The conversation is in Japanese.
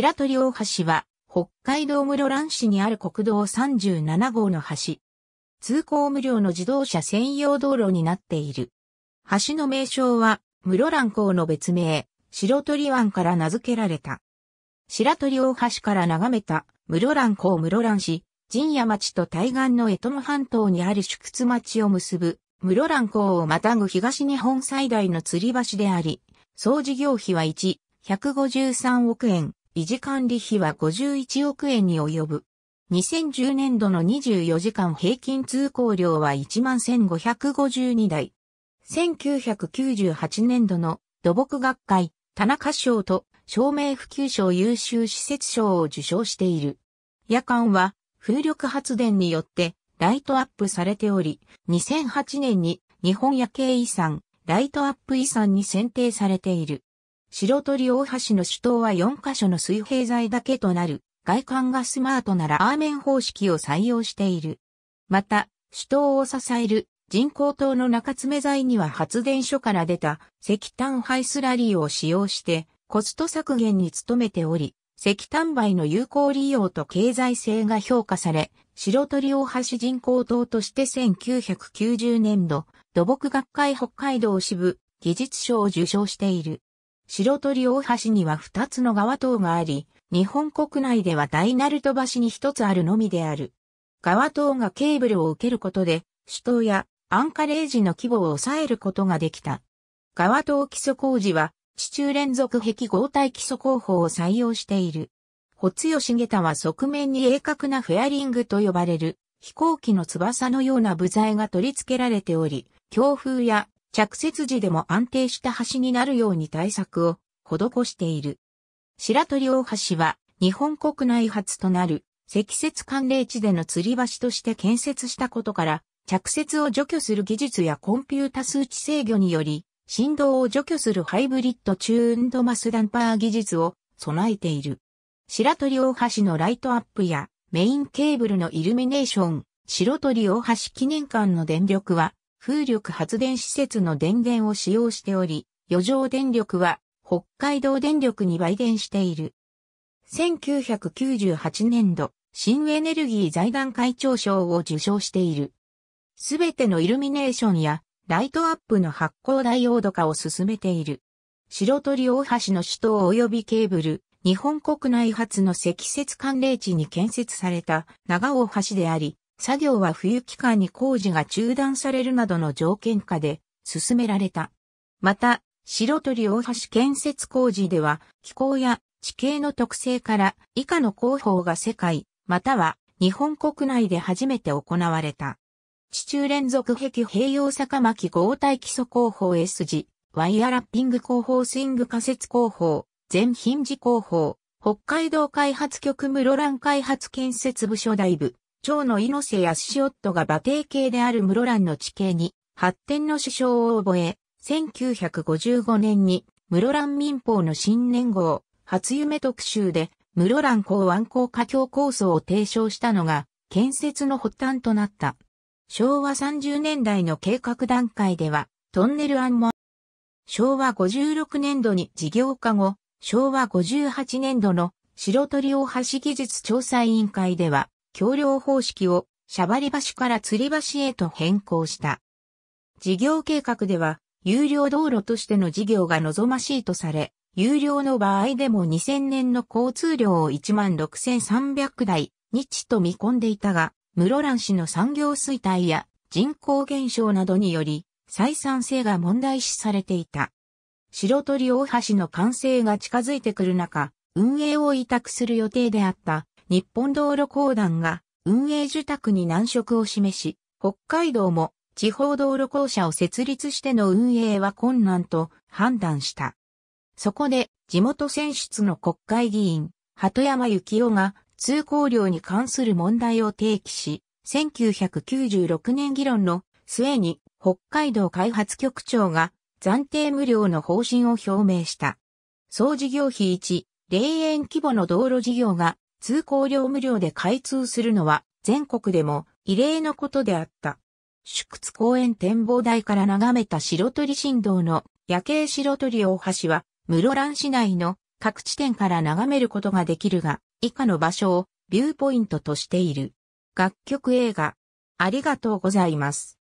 白鳥大橋は、北海道室蘭市にある国道37号の橋。通行無料の自動車専用道路になっている。橋の名称は、室蘭港の別名、白鳥湾から名付けられた。白鳥大橋から眺めた、室蘭港室蘭市、陣屋町と対岸の江の半島にある宿津町を結ぶ、室蘭港をまたぐ東日本最大の吊り橋であり、総事業費は1、153億円、維持管理費は51億円に及ぶ。2010年度の24時間平均通行量は11,552台。1998年度の土木学会、田中賞と照明普及賞優秀施設賞を受賞している。夜間は風力発電によってライトアップされており、2008年に日本夜景遺産、ライトアップ遺産に選定されている。白鳥大橋の主塔は4箇所の水平材だけとなる、外観がスマートならアーメン方式を採用している。また、主塔を支える人工島の中詰め材には発電所から出た石炭灰スラリーを使用してコスト削減に努めており、石炭灰の有効利用と経済性が評価され、白鳥大橋人工島として1990年度土木学会北海道支部技術賞を受賞している。白鳥大橋には二つの川塔があり、日本国内では大鳴門橋に一つあるのみである。川塔がケーブルを受けることで、首都やアンカレージの規模を抑えることができた。川塔基礎工事は、地中連続壁合体基礎工法を採用している。しげ下は側面に鋭角なフェアリングと呼ばれる飛行機の翼のような部材が取り付けられており、強風や着雪時でも安定した橋になるように対策を施している。白鳥大橋は日本国内初となる積雪寒冷地での吊り橋として建設したことから、着雪を除去する技術やコンピュータ数値制御により、振動を除去するハイブリッドチューンドマスダンパー技術を備えている。白鳥大橋のライトアップやメインケーブルのイルミネーション、白鳥大橋記念館の電力は風力発電施設の電源を使用しており、余剰電力は北海道電力に売電している。1998年度、新エネルギー財団会長賞を受賞している。すべてのイルミネーションやライトアップの発光ダイオード化を進めている。白鳥大橋の首都及びケーブル、日本国内初の積雪寒冷地に建設された長尾橋であり、作業は冬期間に工事が中断されるなどの条件下で進められた。また、白鳥大橋建設工事では、気候や地形の特性から以下の工法が世界、または日本国内で初めて行われた。地中連続壁併用坂巻合体基礎工法 S 字、ワイヤラッピング工法スイング仮設工法、全品ン工法、北海道開発局室蘭開発建設部署大部、蝶の猪瀬やシオが馬蹄系である室蘭の地形に発展の首相を覚え、1955年に室蘭民法の新年号、初夢特集で室蘭港湾港架橋構想を提唱したのが建設の発端となった。昭和30年代の計画段階ではトンネル案も昭和56年度に事業化後、昭和58年度の白鳥大橋技術調査委員会では、橋梁方式をシャバリ橋から吊り橋へと変更した。事業計画では、有料道路としての事業が望ましいとされ、有料の場合でも2000年の交通量を16,300台、日と見込んでいたが、室蘭市の産業衰退や人口減少などにより、採算性が問題視されていた。白鳥大橋の完成が近づいてくる中、運営を委託する予定であった日本道路公団が運営受託に難色を示し、北海道も地方道路公社を設立しての運営は困難と判断した。そこで地元選出の国会議員、鳩山幸夫が通行料に関する問題を提起し、1996年議論の末に北海道開発局長が暫定無料の方針を表明した。総事業費1、0円規模の道路事業が通行料無料で開通するのは全国でも異例のことであった。宿津公園展望台から眺めた白鳥振動の夜景白鳥大橋は室蘭市内の各地点から眺めることができるが、以下の場所をビューポイントとしている。楽曲映画。ありがとうございます。